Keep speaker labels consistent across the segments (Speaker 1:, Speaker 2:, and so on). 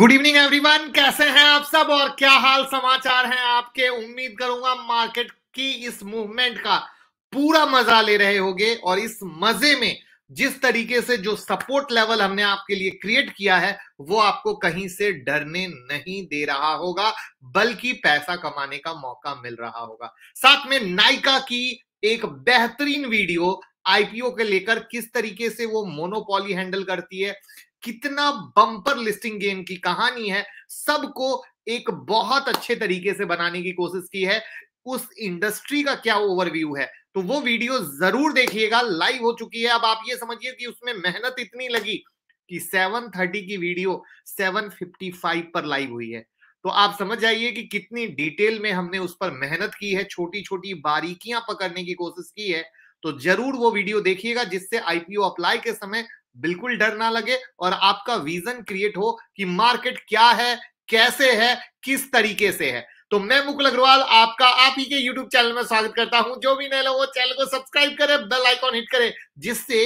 Speaker 1: good evening everyone कैसे हैं आप सब और क्या हाल समाचार हैं आपके उम्मीद करूंगा मार्केट की इस मूवमेंट का पूरा मजा ले रहे होंगे और इस मजे में जिस तरीके से जो सपोर्ट लेवल हमने आपके लिए क्रिएट किया है वो आपको कहीं से डरने नहीं दे रहा होगा बल्कि पैसा कमाने का मौका मिल रहा होगा साथ में नाइका की एक बेहतरीन वीडियो आईपीओ के लेकर किस तरीके से वो मोनोपोली हैंडल करती है कितना बम्पर लिस्टिंग गेम की कहानी है सबको एक बहुत अच्छे तरीके से बनाने की कोशिश की है उस इंडस्ट्री का क्या ओवरव्यू है तो वो वीडियो जरूर देखिएगा लाइव हो चुकी है अब आप ये समझिए कि उसमें मेहनत इतनी लगी कि 730 की वीडियो 755 पर लाइव हुई है तो आप समझ जाइए कि कितनी डिटेल में हमने उस पर मेहनत की है छोटी छोटी बारीकियां पकड़ने की कोशिश की है तो जरूर वो वीडियो देखिएगा जिससे आईपीओ अप्लाई के समय बिल्कुल डर ना लगे और आपका विजन क्रिएट हो कि मार्केट क्या है कैसे है किस तरीके से है तो मैं मुकुल अग्रवाल आपका आप ही के यूट्यूब चैनल में स्वागत करता हूं जो भी नए लोग चैनल को सब्सक्राइब करें बेल आइकॉन हिट करें जिससे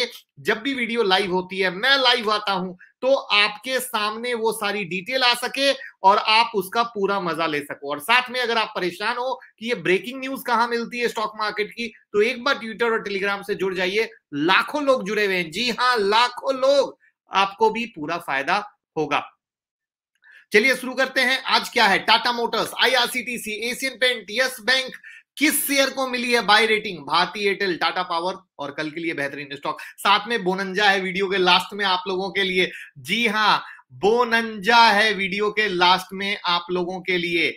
Speaker 1: जब भी वीडियो लाइव होती है मैं लाइव आता हूं तो आपके सामने वो सारी डिटेल आ सके और आप उसका पूरा मजा ले सको और साथ में अगर आप परेशान हो कि ये ब्रेकिंग न्यूज कहां मिलती है स्टॉक मार्केट की तो एक बार ट्विटर और टेलीग्राम से जुड़ जाइए लाखों लोग जुड़े हुए हैं जी हाँ लाखों लोग आपको भी पूरा फायदा होगा चलिए शुरू करते हैं आज क्या है टाटा मोटर्स आईआरसीटीसी एशियन पेंट यस बैंक किस शेयर को मिली है buy rating Bharti Airtel Tata power और कल के लिए बेहतरीन स्टॉक साथ में बोनंजा है वीडियो के लास्ट में आप लोगों के लिए जी हाँ बोनंजा है वीडियो के लास्ट में आप लोगों के लिए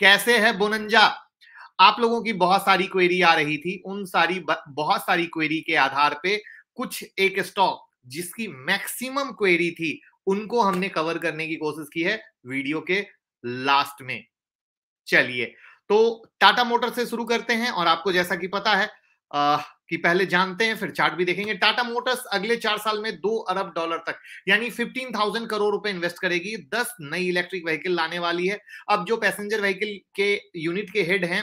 Speaker 1: कैसे है बोनंजा आप लोगों की बहुत सारी क्वेरी आ रही थी उन सारी बहुत सारी क्वेरी के आधार पे कुछ एक स्टॉक जिसकी मैक्सिमम क्वेरी थी उनको हमने कवर करने की कोशिश की है वीडियो के लास्ट में चलिए तो टाटा मोटर से शुरू करते हैं और आपको जैसा कि पता है आ, कि पहले जानते हैं फिर चार्ट भी देखेंगे टाटा मोटर्स अगले चार साल में दो अरब डॉलर तक यानी फिफ्टीन थाउजेंड करोड़ रुपए इन्वेस्ट करेगी दस नई इलेक्ट्रिक व्हीकल लाने वाली है अब जो पैसेंजर व्हीकल के यूनिट के हेड हैं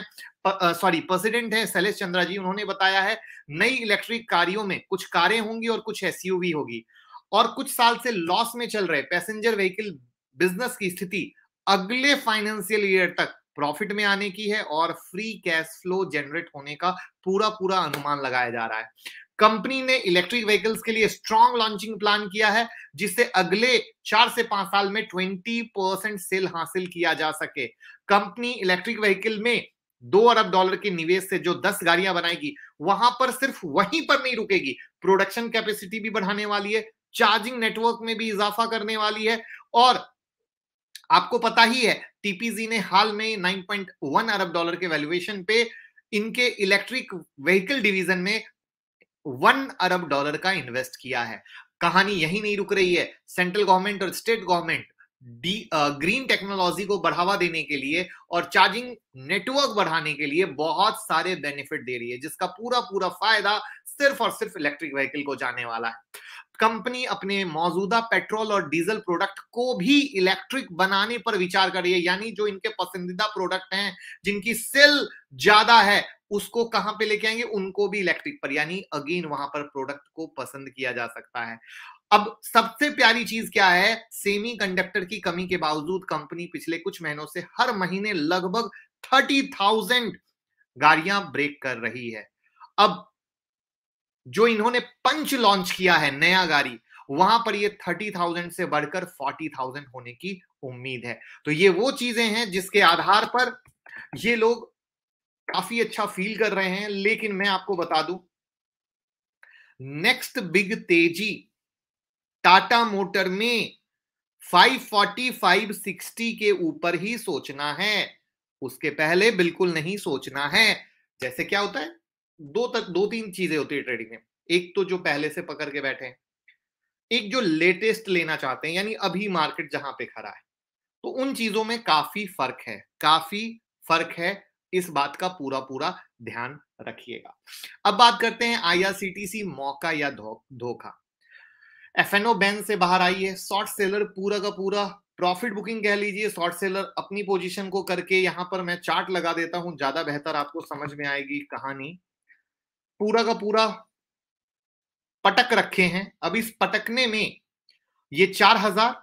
Speaker 1: सॉरी प्रेसिडेंट हैं शैलेश चंद्रा जी उन्होंने बताया है नई इलेक्ट्रिक कारियों में कुछ कारें होंगी और कुछ एसयूवी होगी और कुछ साल से लॉस में चल रहे पैसेंजर व्हीकल बिजनेस की स्थिति अगले फाइनेंशियल ईयर तक प्रॉफिट में आने की है और फ्री कैश फ्लो जनरेट होने का पूरा पूरा अनुमान लगाया जा रहा है कंपनी ने इलेक्ट्रिक व्हीकल्स के लिए स्ट्रॉन्ग लॉन्चिंग प्लान किया है जिससे अगले चार से पांच साल में ट्वेंटी परसेंट सेल हासिल किया जा सके कंपनी इलेक्ट्रिक व्हीकल में दो अरब डॉलर के निवेश से जो दस गाड़ियां बनाएगी वहां पर सिर्फ वहीं पर नहीं रुकेगी प्रोडक्शन कैपेसिटी भी बढ़ाने वाली है चार्जिंग नेटवर्क में भी इजाफा करने वाली है और आपको पता ही है टीपीजी ने हाल में 9.1 अरब डॉलर के वैल्यूएशन पे इनके इलेक्ट्रिक व्हीकल डिवीजन में वन अरब डॉलर का इन्वेस्ट किया है कहानी यही नहीं रुक रही है सेंट्रल गवर्नमेंट और state government the green technology को बढ़ावा देने के लिए और चार्जिंग नेटवर्क बढ़ाने के लिए बहुत सारे बेनिफिट दे रही है जिसका पूरा पूरा फायदा सिर्फ और सिर्फ इलेक्ट्रिक व्हीकल को जाने वाला है कंपनी अपने मौजूदा पेट्रोल और डीजल प्रोडक्ट को भी इलेक्ट्रिक बनाने पर विचार कर रही है यानी जो इनके पसंदीदा प्रोडक्ट हैं जिनकी सेल ज्यादा है उसको कहां पे लेके आएंगे उनको भी इलेक्ट्रिक पर यानी अगेन वहां पर प्रोडक्ट को पसंद किया जा सकता है अब सबसे प्यारी चीज क्या है सेमी कंडक्टर की कमी के बावजूद कंपनी पिछले कुछ महीनों से हर महीने लगभग थर्टी थाउजेंड गाड़ियां ब्रेक कर रही है अब जो इन्होंने पंच लॉन्च किया है नया गाड़ी वहां पर ये थर्टी थाउजेंड से बढ़कर फोर्टी थाउजेंड होने की उम्मीद है तो ये वो चीजें हैं जिसके आधार पर ये लोग काफी अच्छा फील कर रहे हैं लेकिन मैं आपको बता दूं नेक्स्ट बिग तेजी टाटा मोटर में 540 560 के ऊपर ही सोचना है उसके पहले बिल्कुल नहीं सोचना है जैसे क्या होता है दो तक दो तीन चीजें होती है ट्रेडिंग में एक तो जो पहले से पकड़ के बैठे हैं एक जो लेटेस्ट लेना चाहते हैं यानी अभी मार्केट जहां पे खड़ा है तो उन चीजों में काफी फर्क है काफी फर्क है इस बात का पूरा पूरा ध्यान रखिएगा अब बात करते हैं आईआरसीटीसी मौका या धोखा एफएनओ बैन से बाहर आई है शॉर्ट सेलर पूरा का पूरा प्रॉफिट बुकिंग कह लीजिए शॉर्ट सेलर अपनी पोजीशन को करके यहां पर मैं चार्ट लगा देता हूं ज्यादा बेहतर आपको समझ में आएगी कहानी पूरा का पूरा पटक रखे हैं अब इस पटकने में ये चार हजार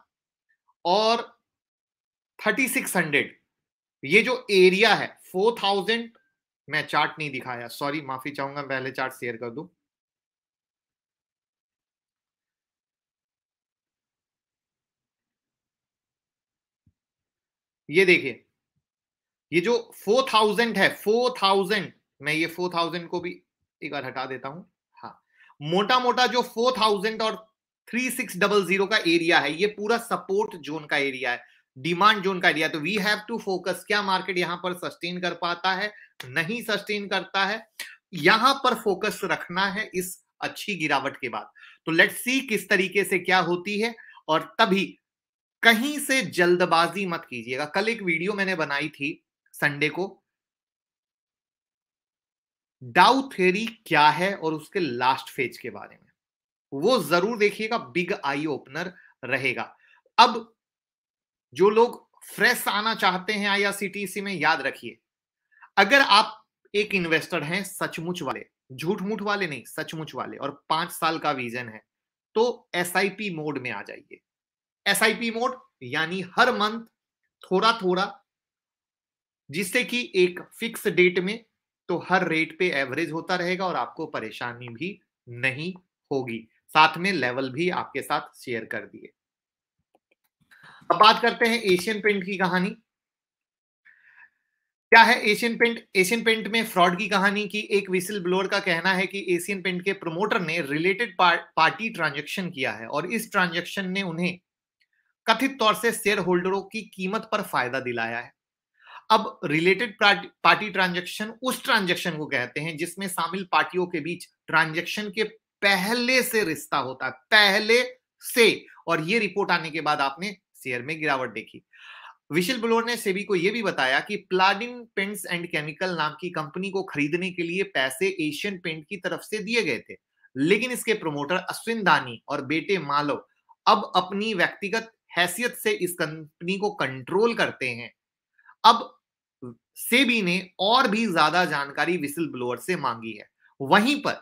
Speaker 1: और थर्टी सिक्स हंड्रेड ये जो एरिया है फोर थाउजेंड मैं चार्ट नहीं दिखाया सॉरी माफी चाहूंगा पहले चार्ट शेयर कर दू ये देखिए ये जो फोर थाउजेंड है फोर थाउजेंड मैं ये फोर थाउजेंड को भी एक बार हटा देता हूं हाँ मोटा मोटा जो फोर थाउजेंड और थ्री सिक्स डबल जीरो का एरिया है ये पूरा सपोर्ट जोन का एरिया है डिमांड जोन का एरिया तो वी हैव टू फोकस क्या मार्केट यहां पर सस्टेन कर पाता है नहीं सस्टेन करता है यहां पर फोकस रखना है इस अच्छी गिरावट के बाद तो लेट्स सी किस तरीके से क्या होती है और तभी कहीं से जल्दबाजी मत कीजिएगा कल एक वीडियो मैंने बनाई थी संडे को डाउ थ्योरी क्या है और उसके लास्ट फेज के बारे में वो जरूर देखिएगा बिग आई ओपनर रहेगा अब जो लोग फ्रेश आना चाहते हैं आईआरसीटीसी में याद रखिए अगर आप एक इन्वेस्टर हैं सचमुच वाले झूठ मूठ वाले नहीं सचमुच वाले और पांच साल का विजन है तो एस मोड में आ जाइए एस मोड यानी हर मंथ थोड़ा थोड़ा जिससे कि एक फिक्स डेट में तो हर रेट पे एवरेज होता रहेगा और आपको परेशानी भी नहीं होगी साथ में लेवल भी आपके साथ शेयर कर दिए अब बात करते हैं एशियन पेंट की कहानी क्या है एशियन पेंट एशियन पेंट में फ्रॉड की कहानी की एक विसिल ब्लोअर का कहना है कि एशियन पेंट के प्रमोटर ने रिलेटेड पार्टी ट्रांजैक्शन किया है और इस ट्रांजैक्शन ने उन्हें कथित तौर से शेयर होल्डरों की कीमत पर फायदा दिलाया है अब रिलेटेड पार्टी ट्रांजेक्शन उस ट्रांजेक्शन को कहते हैं जिसमें शामिल पार्टियों के बीच ट्रांजेक्शन के पहले से रिश्ता होता है पहले से और ये रिपोर्ट आने के बाद आपने शेयर में गिरावट देखी विशिल बलोर ने सेबी को यह भी बताया कि प्लाडिन पेंट्स एंड केमिकल नाम की कंपनी को खरीदने के लिए पैसे एशियन पेंट की तरफ से दिए गए थे लेकिन इसके प्रमोटर अश्विन दानी और बेटे मालव अब अपनी व्यक्तिगत हैसियत से इस कंपनी को कंट्रोल करते हैं अब सेबी ने और भी ज्यादा जानकारी विसिल ब्लोअर से मांगी है वहीं पर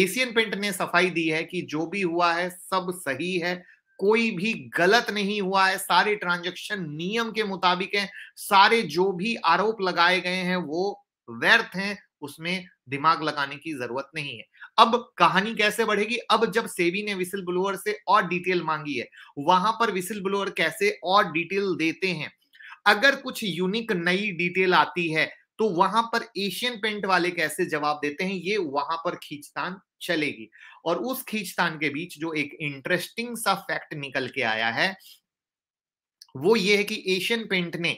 Speaker 1: एशियन पेंट ने सफाई दी है कि जो भी हुआ है सब सही है कोई भी गलत नहीं हुआ है सारे ट्रांजैक्शन नियम के मुताबिक हैं सारे जो भी आरोप लगाए गए हैं वो व्यर्थ हैं उसमें दिमाग लगाने की जरूरत नहीं है अब कहानी कैसे बढ़ेगी अब जब सेबी ने विसिल ब्लोअर से और डिटेल मांगी है वहां पर विसिल ब्लोअर कैसे और डिटेल देते हैं अगर कुछ यूनिक नई डिटेल आती है तो वहां पर एशियन पेंट वाले कैसे जवाब देते हैं ये वहां पर खींचतान चलेगी और उस खींचतान के बीच जो एक इंटरेस्टिंग सा फैक्ट निकल के आया है वो ये है कि एशियन पेंट ने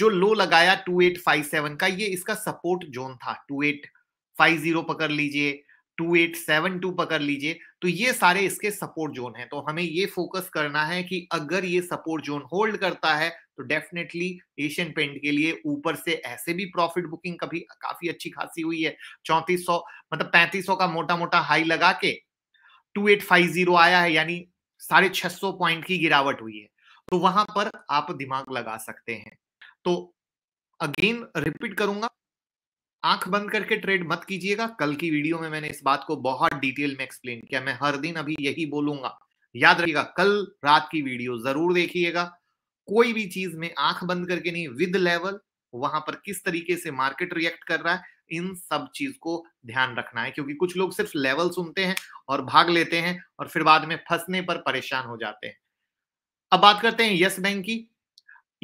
Speaker 1: जो लो लगाया 2857 का ये इसका सपोर्ट जोन था 2850 पकड़ लीजिए 2872 पकड़ लीजिए तो ये सारे इसके सपोर्ट जोन हैं तो हमें ये फोकस करना है कि अगर ये सपोर्ट जोन होल्ड करता है तो डेफिनेटली एशियन पेंट के लिए ऊपर से ऐसे भी प्रॉफिट बुकिंग कभी काफी अच्छी खासी हुई है चौंतीस मतलब पैंतीस का मोटा मोटा हाई लगा के टू आया है यानी साढ़े छह सौ पॉइंट की गिरावट हुई है तो वहां पर आप दिमाग लगा सकते हैं तो अगेन रिपीट करूंगा आंख बंद करके ट्रेड मत कीजिएगा कल की वीडियो में मैंने इस बात को बहुत डिटेल में एक्सप्लेन किया मैं हर दिन अभी यही बोलूंगा याद रखिएगा कल रात की वीडियो जरूर देखिएगा कोई भी चीज में आंख बंद करके नहीं विद लेवल वहां पर किस तरीके से मार्केट रिएक्ट कर रहा है इन सब चीज को ध्यान रखना है क्योंकि कुछ लोग सिर्फ लेवल सुनते हैं और भाग लेते हैं और फिर बाद में फंसने पर परेशान हो जाते हैं अब बात करते हैं यस बैंक की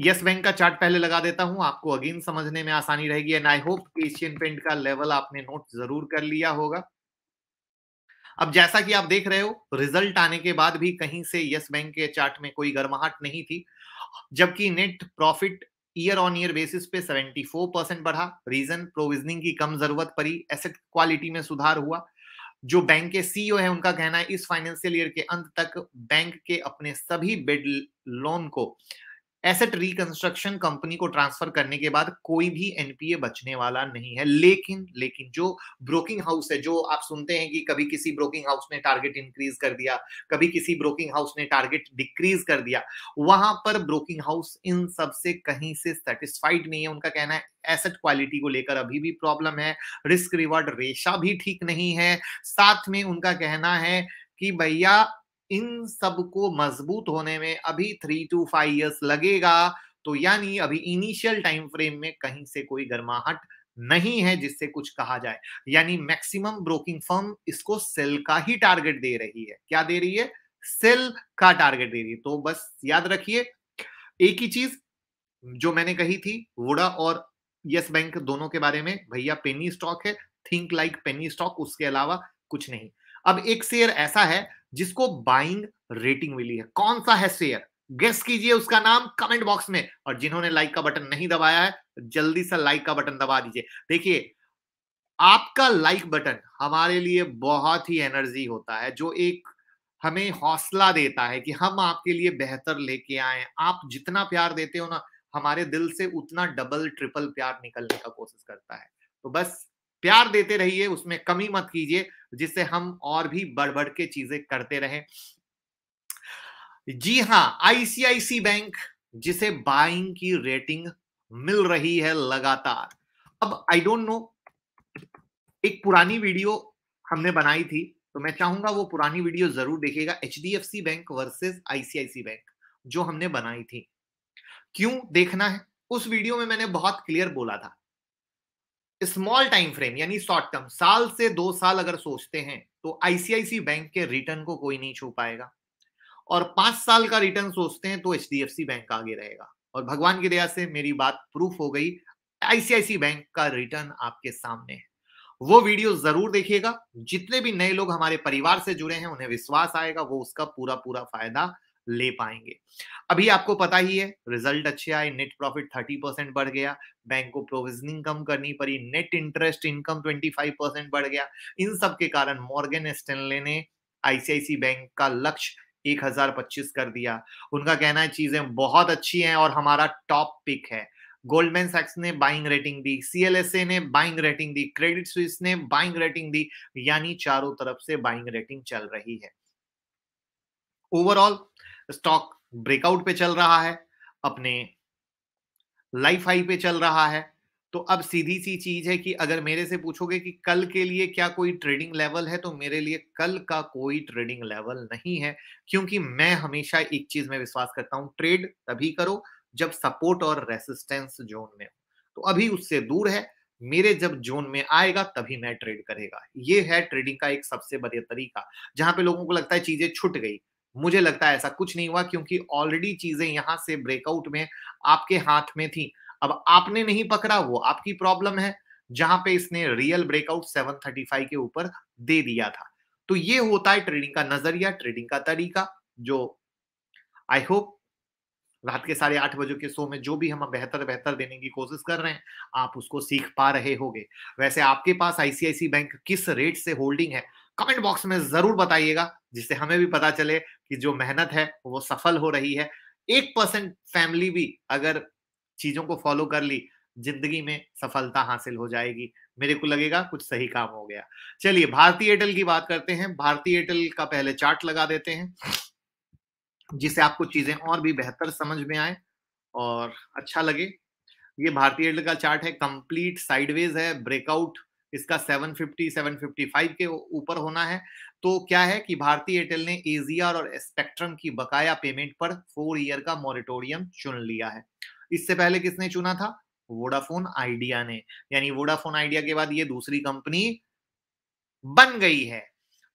Speaker 1: यस बैंक का चार्ट पहले लगा देता हूं आपको अगेन समझने में आसानी रहेगी and I hope Asian Paint का लेवल आपने नोट जरूर कर लिया होगा अब जैसा कि आप देख रहे हो रिजल्ट आने के बाद भी कहीं से यस बैंक के चार्ट में कोई गर्माहट नहीं थी जबकि net profit year on year basis पे 74 परसेंट बढ़ा रीजन प्रोविजनिंग की कम जरूरत पड़ी एसेट क्वालिटी में सुधार हुआ जो बैंक के सीईओ e है उनका कहना है इस फाइनेंशियल ईयर के अंत तक बैंक के अपने सभी बेड लोन को एसेट रिकंस्ट्रक्शन कंपनी को ट्रांसफर करने के बाद कोई भी एनपीए बचने वाला नहीं है लेकिन लेकिन जो ब्रोकिंग हाउस है जो आप सुनते हैं कि कभी किसी ब्रोकिंग हाउस ने टारगेट इंक्रीज कर दिया कभी किसी ब्रोकिंग हाउस ने टारगेट डिक्रीज कर दिया वहां पर ब्रोकिंग हाउस इन सबसे कहीं से सेटिस्फाइड नहीं है उनका कहना है एसेट क्वालिटी को लेकर अभी भी प्रॉब्लम है रिस्क रिवॉर्ड रेशा भी ठीक नहीं है साथ में उनका कहना है कि भैया इन सब को मजबूत होने में अभी थ्री टू फाइव इयर्स लगेगा तो यानी अभी इनिशियल टाइम फ्रेम में कहीं से कोई गर्माहट नहीं है जिससे कुछ कहा जाए यानी मैक्सिमम ब्रोकिंग फर्म इसको सेल का ही टारगेट दे रही है क्या दे रही है सेल का टारगेट दे रही है तो बस याद रखिए एक ही चीज जो मैंने कही थी वुडा और यस बैंक दोनों के बारे में भैया पेनी स्टॉक है थिंक लाइक पेनी स्टॉक उसके अलावा कुछ नहीं अब एक शेयर ऐसा है जिसको बाइंग रेटिंग मिली है कौन सा है शेयर गेस कीजिए उसका नाम कमेंट बॉक्स में और जिन्होंने लाइक का बटन नहीं दबाया है जल्दी से लाइक का बटन दबा दीजिए देखिए आपका लाइक बटन हमारे लिए बहुत ही एनर्जी होता है जो एक हमें हौसला देता है कि हम आपके लिए बेहतर लेके आए आप जितना प्यार देते हो ना हमारे दिल से उतना डबल ट्रिपल प्यार निकलने का कोशिश करता है तो बस प्यार देते रहिए उसमें कमी मत कीजिए जिससे हम और भी बढ़ बढ़ के चीजें करते रहें जी हां आईसीआईसी बैंक जिसे बाइंग की रेटिंग मिल रही है लगातार अब आई डोंट नो एक पुरानी वीडियो हमने बनाई थी तो मैं चाहूंगा वो पुरानी वीडियो जरूर देखेगा H D F C bank versus ICICI bank जो हमने बनाई थी क्यों देखना है उस वीडियो में मैंने बहुत क्लियर बोला था स्मॉल टाइम फ्रेम यानी शॉर्ट टर्म साल से दो साल अगर सोचते हैं तो आईसीआईसी बैंक के रिटर्न को कोई नहीं छू पाएगा और पांच साल का रिटर्न सोचते हैं तो एच बैंक आगे रहेगा और भगवान की दया से मेरी बात प्रूफ हो गई आईसीआईसी बैंक का रिटर्न आपके सामने है वो वीडियो जरूर देखिएगा जितने भी नए लोग हमारे परिवार से जुड़े हैं उन्हें विश्वास आएगा वो उसका पूरा पूरा फायदा ले पाएंगे अभी आपको पता ही है रिजल्ट अच्छे आए नेट प्रॉफिट 30 परसेंट बढ़ गया बैंक को प्रोविजनिंग कम करनी पड़ी नेट इंटरेस्ट इनकम 25 परसेंट बढ़ गया इन सब के कारण मॉर्गेन स्टेनले ने आईसीआईसी बैंक का लक्ष्य एक हजार पच्चीस कर दिया उनका कहना है चीजें बहुत अच्छी हैं और हमारा टॉप पिक है गोल्डमैन सैक्स ने बाइंग रेटिंग दी सीएलएसए ने बाइंग रेटिंग दी क्रेडिट स्विस ने बाइंग रेटिंग दी यानी चारों तरफ से बाइंग रेटिंग चल रही है ओवरऑल स्टॉक ब्रेकआउट पे चल रहा है अपने लाइफ हाई पे चल रहा है तो अब सीधी सी चीज है कि अगर मेरे से पूछोगे कि कल के लिए क्या कोई ट्रेडिंग लेवल है तो मेरे लिए कल का कोई ट्रेडिंग लेवल नहीं है क्योंकि मैं हमेशा एक चीज में विश्वास करता हूं ट्रेड तभी करो जब सपोर्ट और रेसिस्टेंस जोन में हो तो अभी उससे दूर है मेरे जब जोन में आएगा तभी मैं ट्रेड करेगा ये है ट्रेडिंग का एक सबसे बढ़िया तरीका जहां पे लोगों को लगता है चीजें छूट गई मुझे लगता है ऐसा कुछ नहीं हुआ क्योंकि ऑलरेडी चीजें यहां से ब्रेकआउट में आपके हाथ में थी अब आपने नहीं पकड़ा वो आपकी प्रॉब्लम है जहां पे इसने रियल ब्रेकआउट 735 के ऊपर दे दिया था तो ये होता है ट्रेडिंग का नजरिया ट्रेडिंग का तरीका जो आई होप रात के साढ़े आठ बजे के शो में जो भी हम बेहतर बेहतर देने की कोशिश कर रहे हैं आप उसको सीख पा रहे होगे वैसे आपके पास आईसीआईसी बैंक किस रेट से होल्डिंग है कमेंट बॉक्स में जरूर बताइएगा जिससे हमें भी पता चले कि जो मेहनत है वो सफल हो रही है एक परसेंट फैमिली भी अगर चीजों को फॉलो कर ली जिंदगी में सफलता हासिल हो जाएगी मेरे को लगेगा कुछ सही काम हो गया चलिए भारतीय एयरटेल की बात करते हैं भारतीय एयरटेल का पहले चार्ट लगा देते हैं जिससे आपको चीजें और भी बेहतर समझ में आए और अच्छा लगे ये भारतीय एयरटेल का चार्ट है कंप्लीट साइडवेज है ब्रेकआउट इसका 750 755 के ऊपर होना है तो क्या है कि भारतीय एयरटेल ने एजीआर और स्पेक्ट्रम की बकाया पेमेंट पर फोर ईयर का मॉरिटोरियम चुन लिया है इससे पहले किसने चुना था वोडाफोन आइडिया ने यानी वोडाफोन आइडिया के बाद ये दूसरी कंपनी बन गई है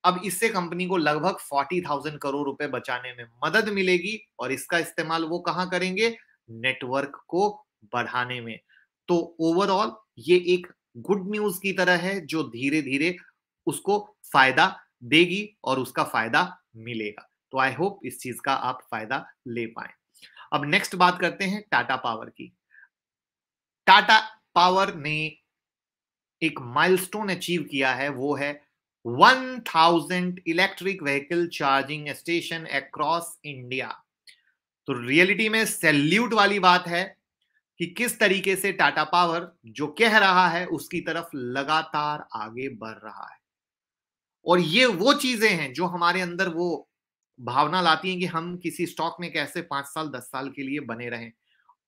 Speaker 1: अब इससे कंपनी को लगभग फोर्टी थाउजेंड करोड़ रुपए बचाने में मदद मिलेगी और इसका इस्तेमाल वो कहां करेंगे नेटवर्क को बढ़ाने में तो ओवरऑल ये एक गुड न्यूज की तरह है जो धीरे धीरे उसको फायदा देगी और उसका फायदा मिलेगा तो आई होप इस चीज का आप फायदा ले पाए अब नेक्स्ट बात करते हैं टाटा पावर की टाटा पावर ने एक माइलस्टोन अचीव किया है वो है 1000 electric vehicle charging station across India तो रियलिटी में सैल्यूट वाली बात है कि किस तरीके से टाटा पावर जो कह रहा है उसकी तरफ लगातार आगे बढ़ रहा है और ये वो चीजें हैं जो हमारे अंदर वो भावना लाती हैं कि हम किसी स्टॉक में कैसे पांच साल दस साल के लिए बने रहें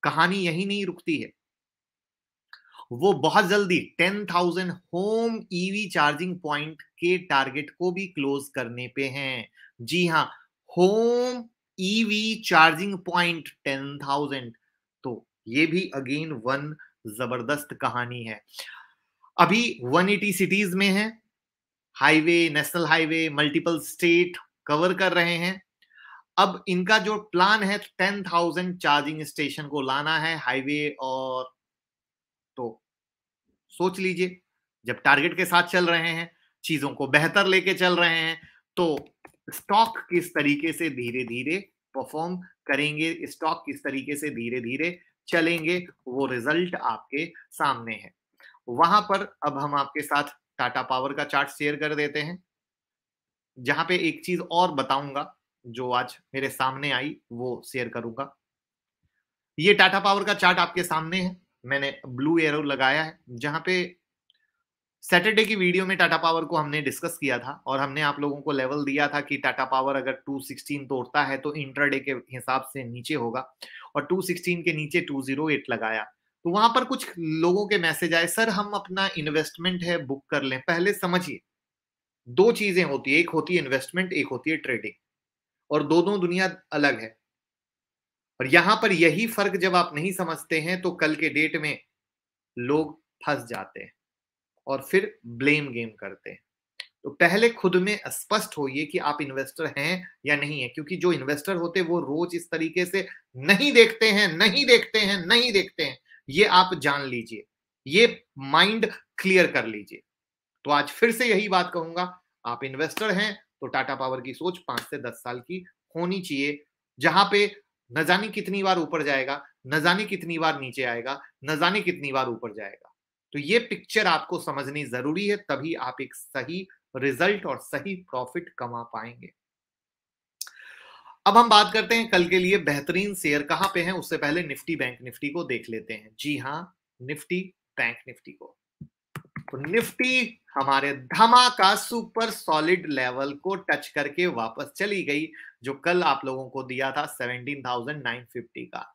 Speaker 1: कहानी यही नहीं रुकती है वो बहुत जल्दी ten thousand home EV charging point के टारगेट को भी क्लोज करने पे हैं जी हाँ home EV charging point ten thousand ये भी अगेन वन जबरदस्त कहानी है अभी 180 सिटीज में है highway national highway multiple state cover कर रहे हैं अब इनका जो प्लान है टेन थाउजेंड चार्जिंग स्टेशन को लाना है हाईवे और तो सोच लीजिए जब टारगेट के साथ चल रहे हैं चीजों को बेहतर लेके चल रहे हैं तो स्टॉक किस तरीके से धीरे धीरे परफॉर्म करेंगे स्टॉक किस तरीके से धीरे धीरे चलेंगे वो रिजल्ट आपके सामने है वहां पर अब हम आपके साथ टाटा पावर का चार्ट शेयर कर देते हैं जहां पे एक चीज और बताऊंगा जो आज मेरे सामने आई वो शेयर करूंगा ये टाटा पावर का चार्ट आपके सामने है मैंने ब्लू एरो लगाया है जहां पे सैटरडे की वीडियो में टाटा पावर को हमने डिस्कस किया था और हमने आप लोगों को लेवल दिया था कि टाटा पावर अगर 216 तोड़ता है तो इंटरडे के हिसाब से नीचे होगा और 216 के नीचे 208 लगाया तो वहां पर कुछ लोगों के मैसेज आए सर हम अपना इन्वेस्टमेंट है बुक कर लें पहले समझिए दो चीजें होती है एक होती है इन्वेस्टमेंट एक होती है ट्रेडिंग और दोनों दुनिया अलग है और यहां पर यही फर्क जब आप नहीं समझते हैं तो कल के डेट में लोग फंस जाते हैं और फिर ब्लेम गेम करते हैं तो पहले खुद में स्पष्ट होइए कि आप इन्वेस्टर हैं या नहीं है क्योंकि जो इन्वेस्टर होते वो रोज इस तरीके से नहीं देखते हैं नहीं देखते हैं नहीं देखते हैं ये आप जान लीजिए ये माइंड क्लियर कर लीजिए तो आज फिर से यही बात कहूंगा आप इन्वेस्टर हैं तो टाटा पावर की सोच पांच से दस साल की होनी चाहिए जहां पे न जाने कितनी बार ऊपर जाएगा न जाने कितनी बार नीचे आएगा न जाने कितनी बार ऊपर जाएगा तो ये पिक्चर आपको समझनी जरूरी है तभी आप एक सही रिजल्ट और सही प्रॉफिट कमा पाएंगे अब हम बात करते हैं कल के लिए बेहतरीन शेयर कहां पे हैं उससे पहले निफ्टी बैंक निफ्टी को देख लेते हैं जी हां निफ्टी बैंक निफ्टी को तो निफ्टी हमारे धमाका सुपर सॉलिड लेवल को टच करके वापस चली गई जो कल आप लोगों को दिया था 17,950 का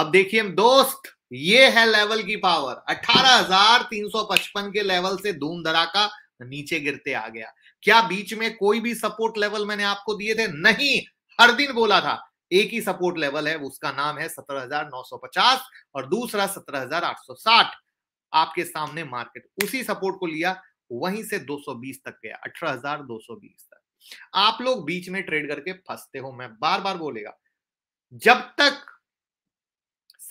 Speaker 1: अब देखिए दोस्त ये है लेवल की पावर 18,355 के लेवल से धूम धड़ाका नीचे गिरते आ गया क्या बीच में कोई भी सपोर्ट लेवल मैंने आपको दिए थे नहीं हर दिन बोला था एक ही सपोर्ट लेवल है उसका नाम है 17,950 और दूसरा 17,860 आपके सामने मार्केट उसी सपोर्ट को लिया वहीं से 220 तक गया 18,220 तक आप लोग बीच में ट्रेड करके फंसते हो मैं बार बार बोलेगा जब तक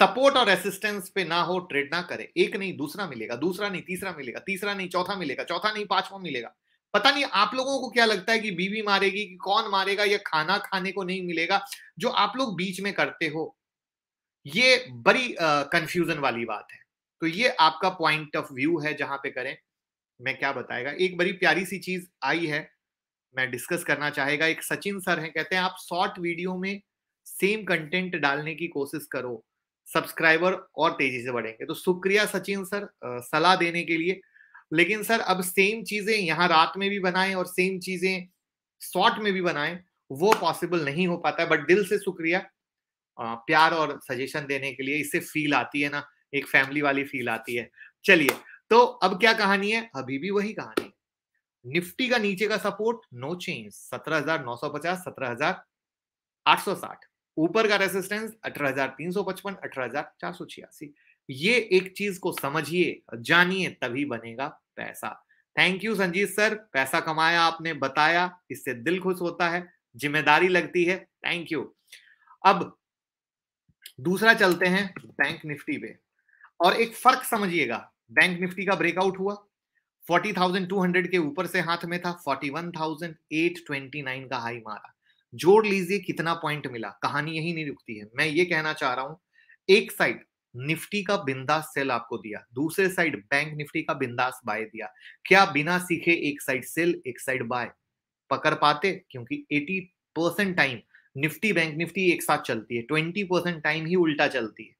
Speaker 1: सपोर्ट और असिस्टेंस पे ना हो ट्रेड ना करे एक नहीं दूसरा मिलेगा दूसरा नहीं तीसरा मिलेगा तीसरा नहीं चौथा मिलेगा चौथा नहीं पांचवा मिलेगा पता नहीं आप लोगों को क्या लगता है कि बीवी मारेगी कि कौन मारेगा या खाना खाने को नहीं मिलेगा जो आप लोग बीच में करते हो ये बड़ी कंफ्यूजन वाली बात है तो ये आपका पॉइंट ऑफ व्यू है जहां पे करें मैं क्या बताएगा एक बड़ी प्यारी सी चीज आई है मैं डिस्कस करना चाहेगा एक सचिन सर हैं कहते हैं आप शॉर्ट वीडियो में सेम कंटेंट डालने की कोशिश करो सब्सक्राइबर और तेजी से बढ़ेंगे तो शुक्रिया सचिन सर सलाह देने के लिए लेकिन सर अब सेम चीजें यहाँ रात में भी बनाएं और सेम चीजें शॉर्ट में भी बनाएं वो पॉसिबल नहीं हो पाता है बट दिल से शुक्रिया प्यार और सजेशन देने के लिए इससे फील आती है ना एक फैमिली वाली फील आती है चलिए तो अब क्या कहानी है अभी भी वही कहानी निफ्टी का नीचे का सपोर्ट नो चेंज सत्रह हजार नौ सौ पचास सत्रह हजार आठ सौ साठ ऊपर का रेसिस्टेंस अठारह हजार ये एक चीज को समझिए जानिए तभी बनेगा पैसा थैंक यू संजीत सर पैसा कमाया आपने बताया इससे दिल खुश होता है जिम्मेदारी लगती है थैंक यू अब दूसरा चलते हैं बैंक निफ्टी पे और एक फर्क समझिएगा बैंक निफ्टी का ब्रेकआउट हुआ 40,200 के ऊपर से हाथ में था 41,829 का हाई मारा जोड़ लीजिए कितना पॉइंट मिला कहानी यही नहीं रुकती है मैं ये कहना चाह रहा हूं एक साइड निफ्टी का बिंदास सेल आपको दिया दूसरे साइड बैंक निफ्टी का बिंदास बाय दिया क्या बिना सीखे एक साइड सेल एक साइड बाय पकड़ पाते क्योंकि 80 percent time Nifty bank Nifty एक साथ चलती है 20 परसेंट टाइम ही उल्टा चलती है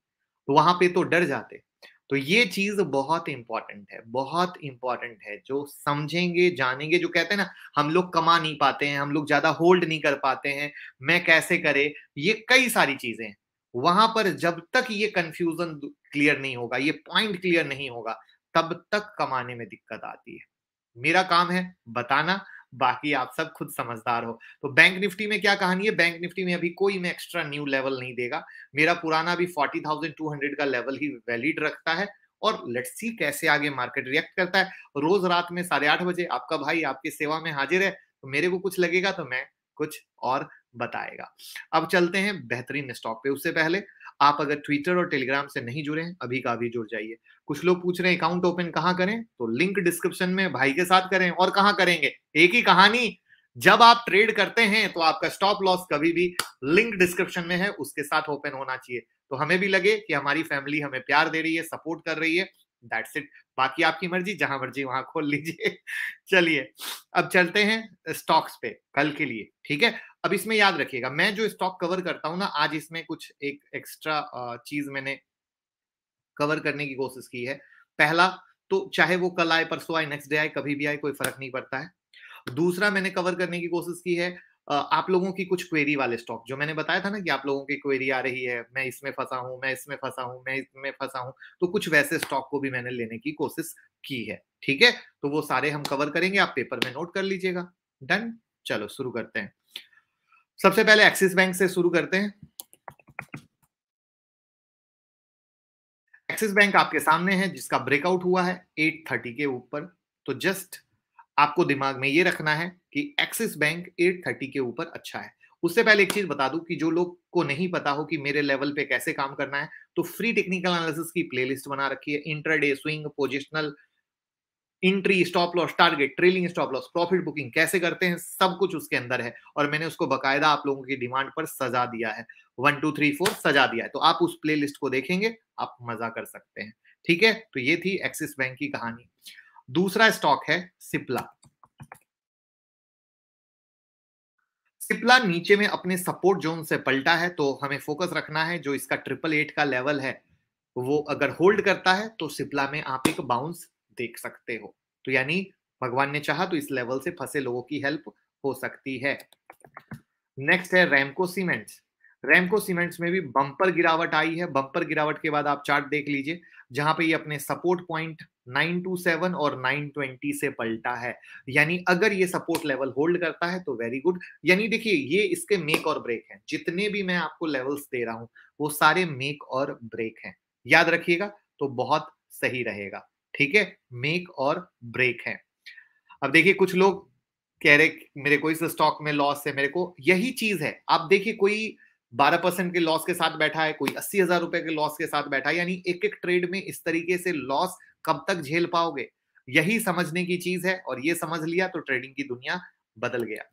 Speaker 1: तो वहां पे तो डर जाते तो ये चीज बहुत इंपॉर्टेंट है बहुत इंपॉर्टेंट है जो समझेंगे जानेंगे जो कहते हैं ना हम लोग कमा नहीं पाते हैं हम लोग ज्यादा होल्ड नहीं कर पाते हैं मैं कैसे करे ये कई सारी चीजें हैं वहां पर जब तक ये कंफ्यूजन क्लियर नहीं होगा ये पॉइंट क्लियर नहीं होगा तब तक कमाने में दिक्कत आती है मेरा काम है बताना बाकी आप सब खुद समझदार हो तो बैंक निफ्टी में क्या कहानी है बैंक निफ्टी में अभी कोई मैं एक्स्ट्रा न्यू लेवल नहीं देगा मेरा पुराना भी 40,200 का लेवल ही वैलिड रखता है और लेट्स सी कैसे आगे मार्केट रिएक्ट करता है रोज रात में साढ़े आठ बजे आपका भाई आपकी सेवा में हाजिर है तो मेरे को कुछ लगेगा तो मैं कुछ और बताएगा अब चलते हैं बेहतरीन स्टॉक पे उससे पहले आप अगर ट्विटर और टेलीग्राम से नहीं जुड़े हैं अभी का अभी जुड़ जाइए कुछ लोग पूछ रहे हैं अकाउंट ओपन कहाँ करें तो लिंक डिस्क्रिप्शन में भाई के साथ करें और कहाँ करेंगे एक ही कहानी जब आप ट्रेड करते हैं तो आपका स्टॉप लॉस कभी भी लिंक डिस्क्रिप्शन में है उसके साथ ओपन होना चाहिए तो हमें भी लगे कि हमारी फैमिली हमें प्यार दे रही है सपोर्ट कर रही है दैट्स इट बाकी आपकी मर्जी जहां मर्जी वहां खोल लीजिए चलिए अब चलते हैं स्टॉक्स पे कल के लिए ठीक है अब इसमें याद रखिएगा मैं जो स्टॉक कवर करता हूँ ना आज इसमें कुछ एक एक्स्ट्रा चीज मैंने कवर करने की कोशिश की है पहला तो चाहे वो कल आए परसों आए नेक्स्ट डे आए कभी भी आए कोई फर्क नहीं पड़ता है दूसरा मैंने कवर करने की कोशिश की है आप लोगों की कुछ क्वेरी वाले स्टॉक जो मैंने बताया था ना कि आप लोगों की क्वेरी आ रही है मैं इसमें फंसा हूं मैं इसमें फंसा हूं मैं इसमें फंसा हूं तो कुछ वैसे स्टॉक को भी मैंने लेने की कोशिश की है ठीक है तो वो सारे हम कवर करेंगे आप पेपर में नोट कर लीजिएगा डन चलो शुरू करते हैं सबसे पहले एक्सिस बैंक से शुरू करते हैं एक्सिस बैंक आपके सामने है जिसका ब्रेकआउट हुआ है 830 के ऊपर तो जस्ट आपको दिमाग में ये रखना है कि एक्सिस बैंक 830 के ऊपर अच्छा है उससे पहले एक चीज बता दूं कि जो लोग को नहीं पता हो कि मेरे लेवल पे कैसे काम करना है तो फ्री टेक्निकल एनालिसिस की प्लेलिस्ट बना रखी है intraday swing positional entry stop loss target trailing stop loss profit booking कैसे करते हैं सब कुछ उसके अंदर है और मैंने उसको बकायदा आप लोगों की डिमांड पर सजा दिया है वन टू थ्री फोर सजा दिया है तो आप उस प्ले को देखेंगे आप मजा कर सकते हैं ठीक है तो ये थी एक्सिस बैंक की कहानी दूसरा स्टॉक है सिप्ला सिप्ला नीचे में अपने सपोर्ट जोन से पलटा है तो हमें फोकस रखना है जो इसका ट्रिपल एट का लेवल है वो अगर होल्ड करता है तो सिप्ला में आप एक बाउंस देख सकते हो तो यानी भगवान ने चाहा तो इस लेवल से फंसे लोगों की हेल्प हो सकती है नेक्स्ट है रेमको सीमेंट्स रेमको सीमेंट्स में भी बम्पर गिरावट आई है बम्पर गिरावट के बाद आप चार्ट देख लीजिए जहां पे ये अपने सपोर्ट पॉइंट 927 और 920 से पलटा है यानी अगर ये सपोर्ट लेवल होल्ड करता है तो वेरी गुड यानी देखिए ये इसके मेक और ब्रेक हैं जितने भी मैं आपको लेवल्स दे रहा हूं वो सारे मेक और ब्रेक हैं याद रखिएगा तो बहुत सही रहेगा ठीक है मेक और ब्रेक है अब देखिए कुछ लोग कह रहे मेरे को इस स्टॉक में लॉस है मेरे को यही चीज है आप देखिए कोई बारह परसेंट के लॉस के साथ बैठा है कोई अस्सी हजार रुपए के लॉस के साथ बैठा है यानी एक एक ट्रेड में इस तरीके से लॉस कब तक झेल पाओगे यही समझने की चीज है और ये समझ लिया तो ट्रेडिंग की दुनिया बदल गया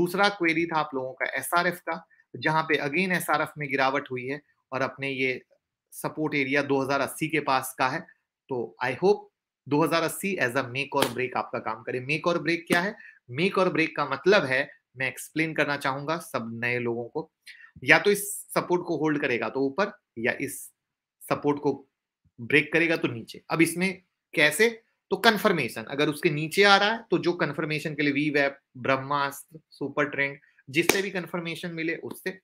Speaker 1: दूसरा क्वेरी था आप लोगों का एस का जहां पे अगेन एस में गिरावट हुई है और अपने ये सपोर्ट एरिया 2080 के पास का है तो I hope 2080 as a make और ब्रेक आपका काम करे मेक और ब्रेक क्या है मेक और ब्रेक का मतलब है मैं एक्सप्लेन करना चाहूंगा सब नए लोगों को या तो इस सपोर्ट को होल्ड करेगा तो ऊपर या इस सपोर्ट को ब्रेक करेगा तो नीचे अब इसमें कैसे तो कन्फर्मेशन अगर उसके नीचे आ रहा है तो जो कन्फर्मेशन के लिए वी वेब ब्रह्मास्त्र सुपर ट्रेंड जिससे भी कन्फर्मेशन मिले उससे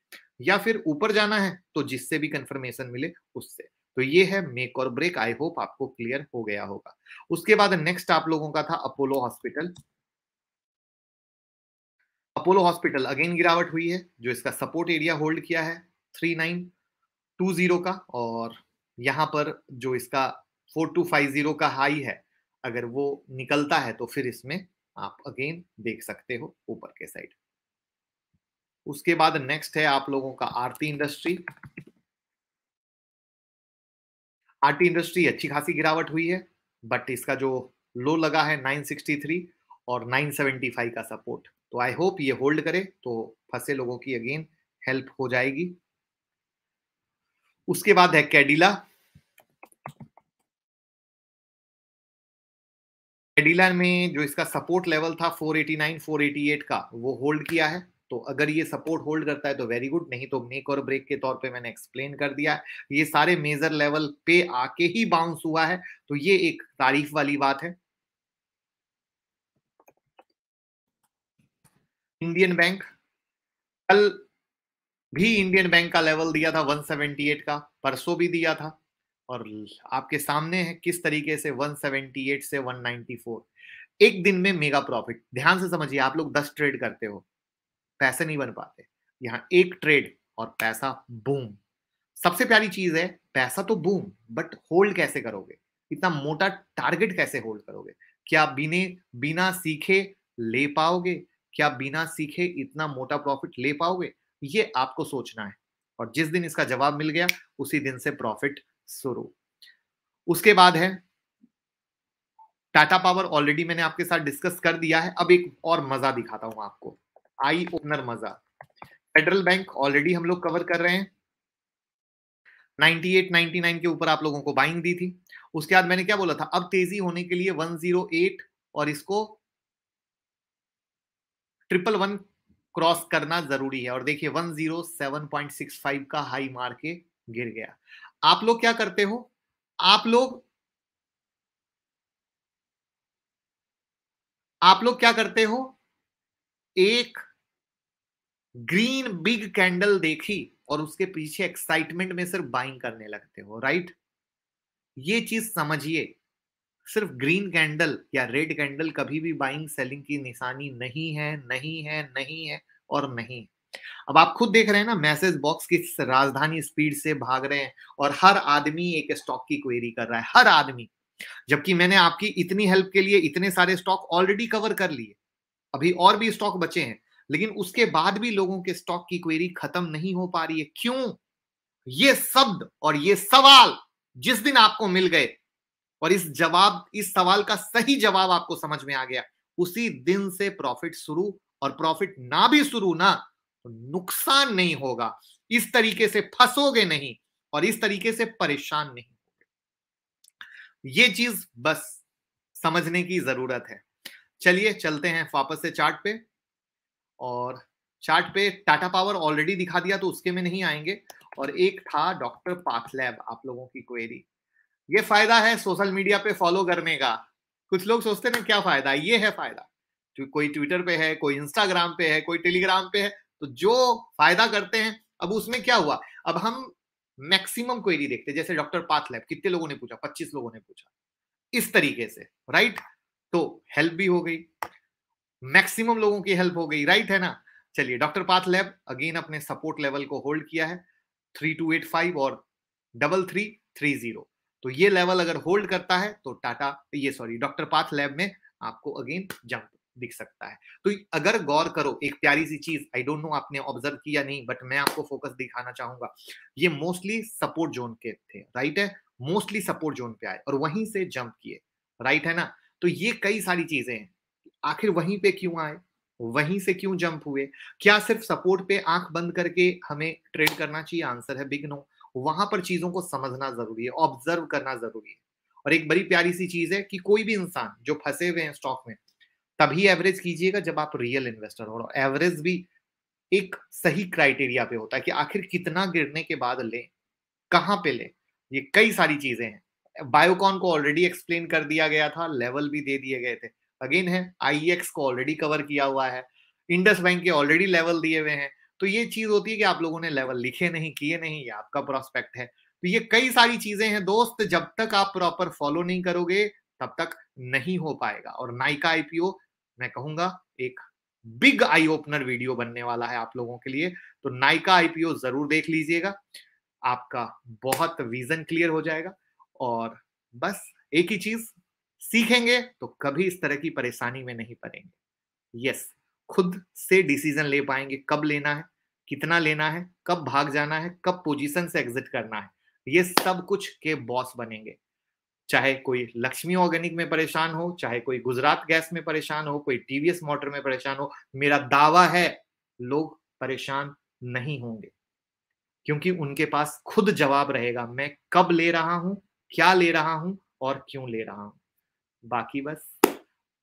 Speaker 1: या फिर ऊपर जाना है तो जिससे भी कंफर्मेशन मिले उससे तो ये है मेक और ब्रेक आई होप आपको क्लियर हो गया होगा उसके बाद नेक्स्ट आप लोगों का था Apollo hospital Apollo hospital again गिरावट हुई है जो इसका सपोर्ट एरिया होल्ड किया है थ्री नाइन टू जीरो का और यहाँ पर जो इसका फोर टू फाइव जीरो का हाई है अगर वो निकलता है तो फिर इसमें आप अगेन देख सकते हो ऊपर के साइड उसके बाद नेक्स्ट है आप लोगों का आरती इंडस्ट्री आरती इंडस्ट्री अच्छी खासी गिरावट हुई है बट इसका जो लो लगा है 963 और 975 का सपोर्ट तो आई होप ये होल्ड करे तो फंसे लोगों की अगेन हेल्प हो जाएगी उसके बाद है कैडिला कैडिला में जो इसका सपोर्ट लेवल था 489 488 का वो होल्ड किया है तो अगर ये सपोर्ट होल्ड करता है तो वेरी गुड नहीं तो मेक और ब्रेक के तौर पे मैंने एक्सप्लेन कर दिया है ये सारे मेजर लेवल पे आके ही बाउंस हुआ है तो ये एक तारीफ वाली बात है इंडियन बैंक कल भी इंडियन बैंक का लेवल दिया था 178 का परसों भी दिया था और आपके सामने है किस तरीके से 178 से 194 एक दिन में मेगा प्रॉफिट ध्यान से समझिए आप लोग 10 ट्रेड करते हो पैसे नहीं बन पाते यहाँ एक ट्रेड और पैसा बूम सबसे प्यारी चीज है पैसा तो बूम बट होल्ड कैसे करोगे इतना मोटा टारगेट कैसे होल्ड करोगे क्या बिने बिना सीखे ले पाओगे क्या बिना सीखे इतना मोटा प्रॉफिट ले पाओगे ये आपको सोचना है और जिस दिन इसका जवाब मिल गया उसी दिन से प्रॉफिट शुरू उसके बाद है टाटा पावर ऑलरेडी मैंने आपके साथ डिस्कस कर दिया है अब एक और मजा दिखाता हूं आपको आई ओपनर मजा फेडरल बैंक ऑलरेडी हम लोग कवर कर रहे हैं 98, 99 के ऊपर आप लोगों को बाइंग दी थी उसके बाद मैंने क्या बोला था अब तेजी होने के लिए 108 और इसको ट्रिपल वन क्रॉस करना जरूरी है और देखिए one zero seven point six five का हाई मार के गिर गया आप लोग क्या करते हो आप लोग आप लोग क्या करते हो एक ग्रीन बिग कैंडल देखी और उसके पीछे एक्साइटमेंट में सिर्फ बाइंग करने लगते हो राइट ये चीज समझिए सिर्फ ग्रीन कैंडल या रेड कैंडल कभी भी बाइंग सेलिंग की निशानी नहीं है नहीं है नहीं है और नहीं अब आप खुद देख रहे हैं ना मैसेज बॉक्स की राजधानी स्पीड से भाग रहे हैं और हर आदमी एक स्टॉक की क्वेरी कर रहा है हर आदमी जबकि मैंने आपकी इतनी हेल्प के लिए इतने सारे स्टॉक ऑलरेडी कवर कर लिए अभी और भी स्टॉक बचे हैं लेकिन उसके बाद भी लोगों के स्टॉक की क्वेरी खत्म नहीं हो पा रही है क्यों ये शब्द और ये सवाल जिस दिन आपको मिल गए और इस जवाब इस सवाल का सही जवाब आपको समझ में आ गया उसी दिन से प्रॉफिट शुरू और प्रॉफिट ना भी शुरू ना तो नुकसान नहीं होगा इस तरीके से फंसोगे नहीं और इस तरीके से परेशान नहीं होगे ये चीज बस समझने की जरूरत है चलिए चलते हैं वापस से चार्ट पे और चार्ट पे टाटा पावर ऑलरेडी दिखा दिया तो उसके में नहीं आएंगे और एक था डॉक्टर पाथलैब आप लोगों की क्वेरी ये फायदा है सोशल मीडिया पे फॉलो करने का कुछ लोग सोचते हैं क्या फायदा ये है फायदा तो कोई ट्विटर पे है कोई इंस्टाग्राम पे है कोई टेलीग्राम पे है तो जो फायदा करते हैं अब उसमें क्या हुआ अब हम मैक्सिमम क्वेरी देखते जैसे डॉक्टर पाथ लैब कितने लोगों ने पूछा पच्चीस लोगों ने पूछा इस तरीके से राइट तो हेल्प भी हो गई मैक्सिमम लोगों की हेल्प हो गई राइट है ना चलिए डॉक्टर पाथ लैब अगेन अपने सपोर्ट लेवल को होल्ड किया है थ्री टू एट फाइव और डबल थ्री थ्री जीरो तो ये लेवल अगर होल्ड करता है तो टाटा ये सॉरी डॉक्टर पाथ लैब में आपको अगेन जंप दिख सकता है तो अगर गौर करो एक प्यारी सी चीज आई डोंट नो आपने ऑब्जर्व किया नहीं बट मैं आपको फोकस दिखाना चाहूंगा ये मोस्टली सपोर्ट जोन के थे राइट है मोस्टली सपोर्ट जोन पे आए और वहीं से जंप किए राइट है ना तो ये कई सारी चीजें हैं आखिर वहीं पे क्यों आए वहीं से क्यों जंप हुए क्या सिर्फ सपोर्ट पे आंख बंद करके हमें ट्रेड करना चाहिए आंसर है बिग नो वहां पर चीजों को समझना जरूरी है ऑब्जर्व करना जरूरी है और एक बड़ी प्यारी सी चीज है कि कोई भी इंसान जो फंसे हुए हैं स्टॉक में तभी एवरेज कीजिएगा जब आप रियल इन्वेस्टर हो एवरेज भी एक सही क्राइटेरिया पे होता है कि आखिर कितना गिरने के बाद लें कहाँ पे लें ये कई सारी चीजें हैं बायोकॉन को ऑलरेडी एक्सप्लेन कर दिया गया था लेवल भी दे दिए गए थे अगेन है आई e को ऑलरेडी कवर किया हुआ है इंडस बैंक के ऑलरेडी लेवल दिए हुए हैं तो ये चीज होती है कि आप लोगों ने लेवल लिखे नहीं किए नहीं ये आपका प्रोस्पेक्ट है तो ये कई सारी चीजें हैं दोस्त जब तक आप प्रॉपर फॉलो नहीं करोगे तब तक नहीं हो पाएगा और नाइका आईपीओ मैं कहूंगा एक बिग आई ओपनर वीडियो बनने वाला है आप लोगों के लिए तो नाइका आईपीओ जरूर देख लीजिएगा आपका बहुत विजन क्लियर हो जाएगा और बस एक ही चीज सीखेंगे तो कभी इस तरह की परेशानी में नहीं पड़ेंगे यस खुद से डिसीजन ले पाएंगे कब लेना है कितना लेना है कब भाग जाना है कब पोजीशन से एग्जिट करना है ये सब कुछ के बॉस बनेंगे चाहे कोई लक्ष्मी ऑर्गेनिक में परेशान हो चाहे कोई गुजरात गैस में परेशान हो कोई टीवीएस मोटर में परेशान हो मेरा दावा है लोग परेशान नहीं होंगे क्योंकि उनके पास खुद जवाब रहेगा मैं कब ले रहा हूं क्या ले रहा हूं और क्यों ले रहा हूं बाकी बस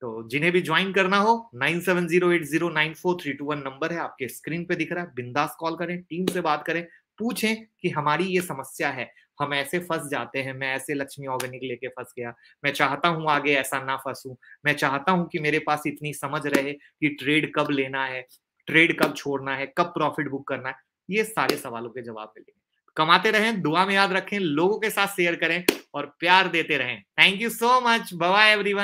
Speaker 1: तो जिन्हें भी ज्वाइन करना हो nine seven zero eight zero nine four three two one number है आपके स्क्रीन पे दिख रहा है बिंदास कॉल करें टीम से बात करें पूछें कि हमारी ये समस्या है हम ऐसे फंस जाते हैं मैं ऐसे लक्ष्मी ऑर्गेनिक लेके फंस गया मैं चाहता हूं आगे ऐसा ना फंसूं मैं चाहता हूं कि मेरे पास इतनी समझ रहे कि ट्रेड कब लेना है ट्रेड कब छोड़ना है कब प्रॉफिट बुक करना है ये सारे सवालों के जवाब मिलेंगे कमाते रहें दुआ में याद रखें लोगों के साथ शेयर करें और प्यार देते रहें thank you so much bye everyone